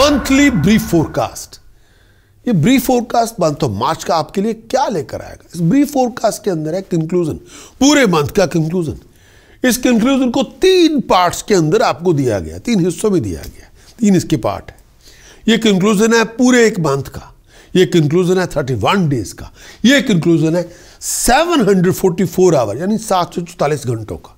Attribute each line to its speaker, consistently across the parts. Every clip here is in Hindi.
Speaker 1: मंथली ब्रीफ फोरकास्ट ये ब्रीफ फोरकास्ट मंथ ऑफ तो मार्च का आपके लिए क्या लेकर आएगा इस ब्रीफ फोरकास्ट के अंदर है कंक्लूजन पूरे मंथ का कंक्लूजन इस कंक्लूजन को तीन पार्ट्स के अंदर आपको दिया गया तीन हिस्सों में दिया गया तीन इसके पार्ट है ये कंक्लूजन है पूरे एक मंथ का ये कंक्लूजन है थर्टी वन डेज का ये कंक्लूजन है seven hundred forty four hour यानी सात सौ चौतालीस घंटों का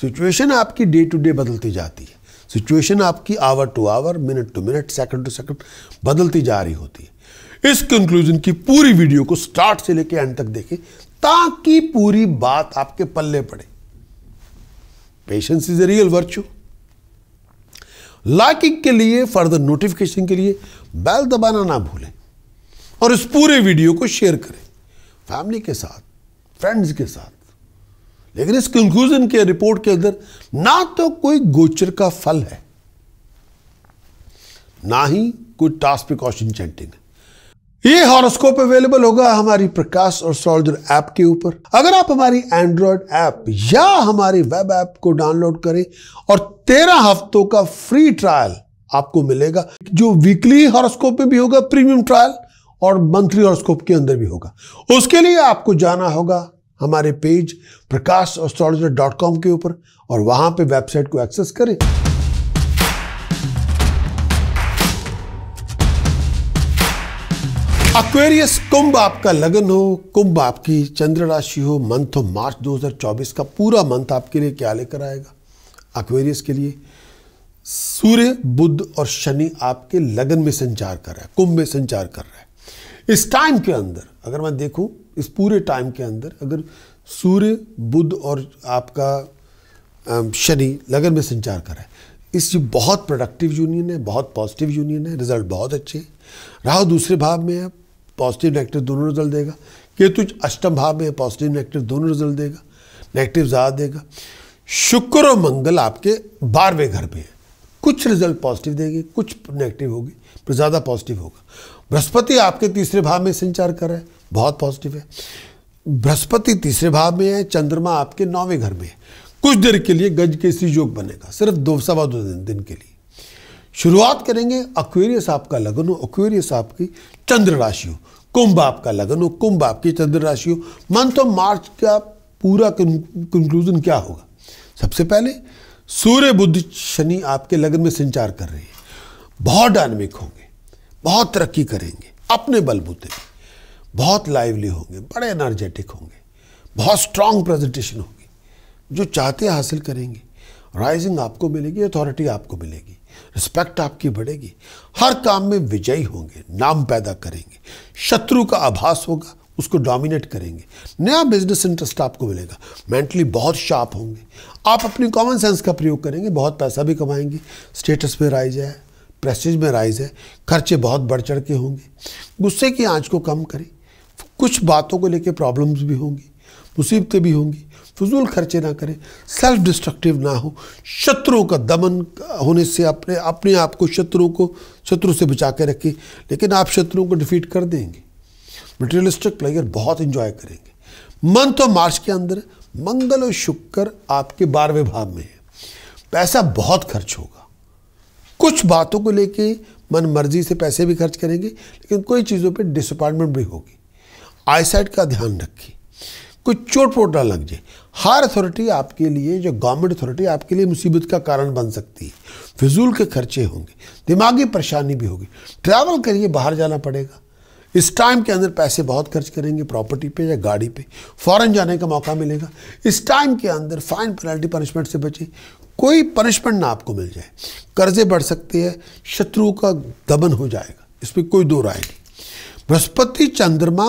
Speaker 1: सिचुएशन आपकी डे टू डे बदलती जाती है सिचुएशन आपकी hour to hour minute to minute second to second बदलती जा रही होती है इस कंक्लूजन की पूरी वीडियो को स्टार्ट से लेकर एंड तक देखें ताकि पूरी बात आपके पल्ले पड़े patience is a real virtue liking के लिए फर्दर नोटिफिकेशन के लिए बेल दबाना ना भूलें और इस पूरे वीडियो को शेयर करें फैमिली के साथ फ्रेंड्स के साथ लेकिन इस कंक्लूजन के रिपोर्ट के अंदर ना तो कोई गोचर का फल है ना ही कोई टास्क प्रिकॉशन चैंटिंग है ये हॉरोस्कोप अवेलेबल होगा हमारी प्रकाश और सोल्जर ऐप के ऊपर अगर आप हमारी एंड्रॉयड ऐप या हमारी वेब ऐप को डाउनलोड करें और तेरह हफ्तों का फ्री ट्रायल आपको मिलेगा जो वीकली हॉरोस्कोप में भी होगा प्रीमियम ट्रायल और मंथली हॉरोस्कोप के अंदर भी होगा उसके लिए आपको जाना होगा हमारे page Prakash astrologer dot com के ऊपर और वहां पे वेबसाइट को एक्सेस करें अक्वेरियस कुंभ आपका लगन हो कुंभ आपकी चंद्र राशि हो मंथ हो मार्च 2024 का पूरा मंथ आपके लिए क्या लेकर आएगा अक्वेरियस के लिए सूर्य बुद्ध और शनि आपके लगन में संचार कर रहा है कुंभ में संचार कर रहा है इस टाइम के अंदर अगर मैं देखूं इस पूरे टाइम के अंदर अगर सूर्य बुध और आपका शनि लगन में संचार रहा है इस बहुत प्रोडक्टिव यूनियन है बहुत पॉजिटिव यूनियन है रिजल्ट बहुत अच्छे हैं राहु दूसरे भाव में है पॉजिटिव नेगेटिव दोनों रिजल्ट देगा केतु अष्टम भाव में पॉजिटिव नेगेटिव दोनों रिजल्ट देगा नेगेटिव ज़्यादा देगा शुक्र और मंगल आपके बारहवें घर पे है कुछ रिजल्ट पॉजिटिव देगी कुछ नेगेटिव होगी पर ज़्यादा पॉजिटिव होगा बृहस्पति आपके तीसरे भाव में संचार कर रहा है बहुत पॉजिटिव है बृहस्पति तीसरे भाव में है चंद्रमा आपके नौवें घर में है कुछ देर के लिए गज केसी योग बनेगा सिर्फ दो सवा दो दिन, दिन के लिए शुरुआत करेंगे अक्वेरियस आपका लगन हो अक्वेरियस आपकी चंद्र राशि हो कुंभ आपका लगन हो कुंभ आपकी चंद्र राशि हो मंथ ऑफ मार्च का पूरा कंक्लूजन क्या होगा सबसे पहले सूर्य बुद्ध शनि आपके लग्न में संचार कर रहे हैं बहुत डायनमिक होंगे बहुत तरक्की करेंगे अपने बलबूते बहुत लाइवली होंगे बड़े एनर्जेटिक होंगे बहुत स्ट्रांग प्रेजेंटेशन होगी जो चाहते हासिल करेंगे राइजिंग आपको मिलेगी अथॉरिटी आपको मिलेगी रिस्पेक्ट आपकी बढ़ेगी हर काम में विजयी होंगे नाम पैदा करेंगे शत्रु का आभास होगा उसको डोमिनेट करेंगे नया बिजनेस इंटरेस्ट आपको मिलेगा मेंटली बहुत शार्प होंगे आप अपनी कॉमन सेंस का प्रयोग करेंगे बहुत पैसा भी कमाएंगे स्टेटस में राइज है प्रेस्टीज में राइज है खर्चे बहुत बढ़ चढ़ के होंगे गुस्से की आँच को कम करें कुछ बातों को लेकर प्रॉब्लम्स भी होंगी मुसीबतें भी होंगी फजूल खर्चे ना करें सेल्फ डिस्ट्रक्टिव ना हो शत्रुओं का दमन होने से अपने अपने आप को शत्रुओं को शत्रु से बचा के रखें लेकिन आप शत्रुओं को डिफीट कर देंगे मटेरियलिस्टिक प्लेयर बहुत इंजॉय करेंगे मन तो मार्च के अंदर मंगल और शुक्र आपके बारहवें भाव में है पैसा बहुत खर्च होगा कुछ बातों को लेके मन मर्जी से पैसे भी खर्च करेंगे लेकिन कोई चीज़ों पे डिसअपॉइंटमेंट भी होगी आईसाइट का ध्यान रखें कोई चोट पोट ना लग जाए हर अथॉरिटी आपके लिए जो गवर्नमेंट अथॉरिटी आपके लिए मुसीबत का कारण बन सकती है फिजूल के खर्चे होंगे दिमागी परेशानी भी होगी ट्रैवल करिए बाहर जाना पड़ेगा इस टाइम के अंदर पैसे बहुत खर्च करेंगे प्रॉपर्टी पे या गाड़ी पे फॉरेन जाने का मौका मिलेगा इस टाइम के अंदर फाइन पेनल्टी पनिशमेंट से बचें कोई पनिशमेंट ना आपको मिल जाए कर्जे बढ़ सकते हैं शत्रु का दबन हो जाएगा इसमें कोई दो राय नहीं बृहस्पति चंद्रमा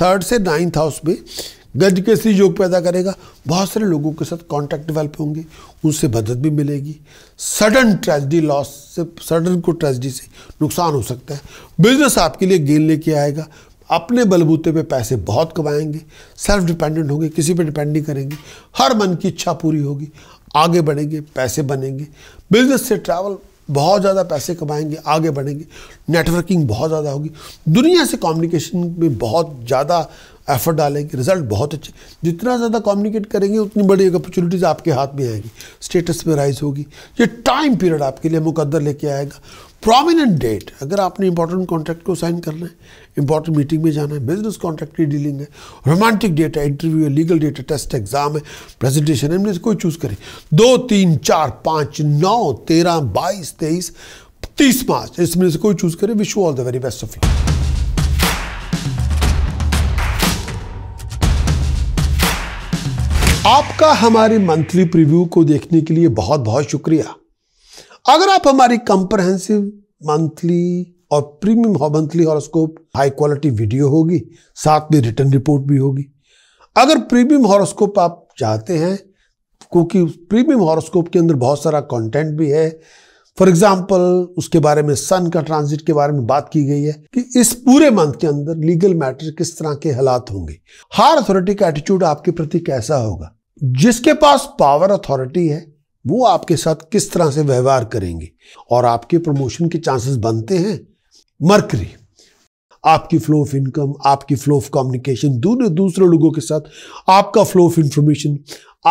Speaker 1: थर्ड से नाइन्थ हाउस में गजकेसी योग पैदा करेगा बहुत सारे लोगों के साथ कॉन्टैक्ट डेवलप होंगे उनसे मदद भी मिलेगी सडन ट्रेजडी लॉस से सडन को ट्रेजडी से नुकसान हो सकता है बिजनेस आपके लिए गेन लेके आएगा अपने बलबूते पे पैसे बहुत कमाएंगे सेल्फ डिपेंडेंट होंगे किसी पे डिपेंड नहीं करेंगे हर मन की इच्छा पूरी होगी आगे बढ़ेंगे पैसे बनेंगे बिजनेस से ट्रैवल बहुत ज़्यादा पैसे कमाएंगे आगे बढ़ेंगे नेटवर्किंग बहुत ज़्यादा होगी दुनिया से कम्युनिकेशन में बहुत ज़्यादा एफर्ट डालेंगे रिजल्ट बहुत अच्छे जितना ज़्यादा कम्युनिकेट करेंगे उतनी बड़ी अपॉर्चुनिटीज़ आपके हाथ में आएगी स्टेटस में राइज होगी ये टाइम पीरियड आपके लिए मुकद्दर लेके आएगा प्रोमिनेंट डेट अगर आपने इंपॉर्टेंट कॉन्ट्रैक्ट को साइन करना है इंपॉर्टेंट मीटिंग में जाना है बिजनेस कॉन्ट्रैक्ट की डीलिंग है रोमांटिक डेट है इंटरव्यू है लीगल डेट है टेस्ट एग्जाम है प्रेजेंटेशन है इनमें से कोई चूज़ करें दो तीन चार पाँच नौ तेरह बाईस तेईस तीस मार्च इसमें से कोई चूज़ करें wish you all the very best of you आपका हमारे मंथली प्रीव्यू को देखने के लिए बहुत बहुत शुक्रिया अगर आप हमारी कंप्रहेंसिव मंथली और premium monthly horoscope high quality video होगी साथ में रिटर्न रिपोर्ट भी होगी अगर प्रीमियम हॉरोस्कोप आप चाहते हैं क्योंकि प्रीमियम हॉरोस्कोप के अंदर बहुत सारा कंटेंट भी है फॉर एग्जाम्पल उसके बारे में सन का ट्रांजिट के बारे में बात की गई है कि इस पूरे मंथ के अंदर लीगल मैटर किस तरह के हालात होंगे हार अथॉरिटी का एटीट्यूड आपके प्रति कैसा होगा जिसके पास पावर अथॉरिटी है वो आपके साथ किस तरह से व्यवहार करेंगे और आपके प्रमोशन के चांसेस बनते हैं मरकरी आपकी फ्लो ऑफ इनकम आपकी फ्लो ऑफ कम्युनिकेशन दोनों दूसरे लोगों के साथ आपका फ्लो ऑफ इंफॉर्मेशन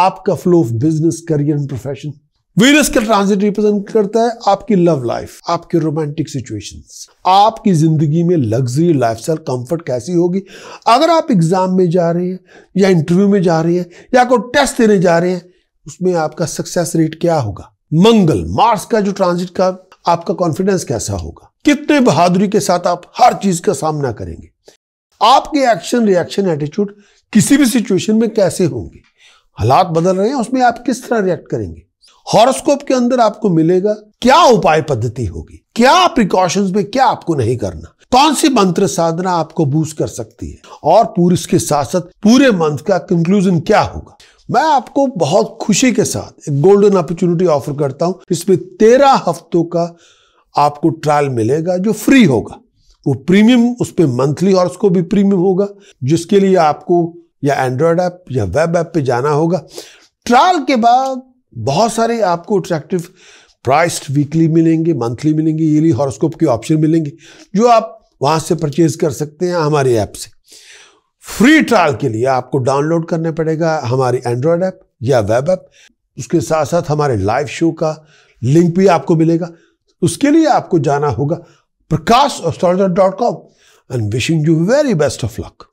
Speaker 1: आपका flow of business career and profession Venus का ट्रांजिट रिप्रेजेंट करता है आपकी लव लाइफ आपके रोमांटिक सिचुएशंस आपकी जिंदगी में लग्जरी लाइफस्टाइल कंफर्ट कैसी होगी अगर आप एग्जाम में जा रहे हैं या इंटरव्यू में जा रहे हैं या कोई टेस्ट देने जा रहे हैं उसमें आपका सक्सेस रेट क्या होगा मंगल मार्स का जो ट्रांजिट का आपका कॉन्फिडेंस कैसा होगा कितने बहादुरी के साथ आप हर चीज का सामना करेंगे आपके एक्शन रिएक्शन एटीट्यूड किसी भी सिचुएशन में कैसे होंगे हालात बदल रहे हैं उसमें आप किस तरह रिएक्ट करेंगे हॉरोस्कोप के अंदर आपको मिलेगा क्या उपाय पद्धति होगी क्या प्रिकॉशंस में क्या आपको नहीं करना कौन सी मंत्र साधना आपको बूस्ट कर सकती है और पूरे इसके साथ साथ पूरे मंथ का कंक्लूजन क्या होगा मैं आपको बहुत खुशी के साथ एक गोल्डन अपॉर्चुनिटी ऑफर करता हूं इसमें तेरह हफ्तों का आपको ट्रायल मिलेगा जो फ्री होगा वो प्रीमियम उस पर मंथली और उसको भी प्रीमियम होगा जिसके लिए आपको या एंड्रॉयड ऐप या वेब ऐप पे जाना होगा ट्रायल के बाद बहुत सारे आपको अट्रैक्टिव प्राइस्ड वीकली मिलेंगे मंथली मिलेंगे ईयरली हॉरोस्कोप के ऑप्शन मिलेंगे जो आप वहाँ से परचेज कर सकते हैं हमारे ऐप से फ्री ट्रायल के लिए आपको डाउनलोड करना पड़ेगा हमारी एंड्रॉयड ऐप या वेब ऐप उसके साथ साथ हमारे लाइव शो का लिंक भी आपको मिलेगा उसके लिए आपको जाना होगा Prakash astrologer dot com and wishing you very best of luck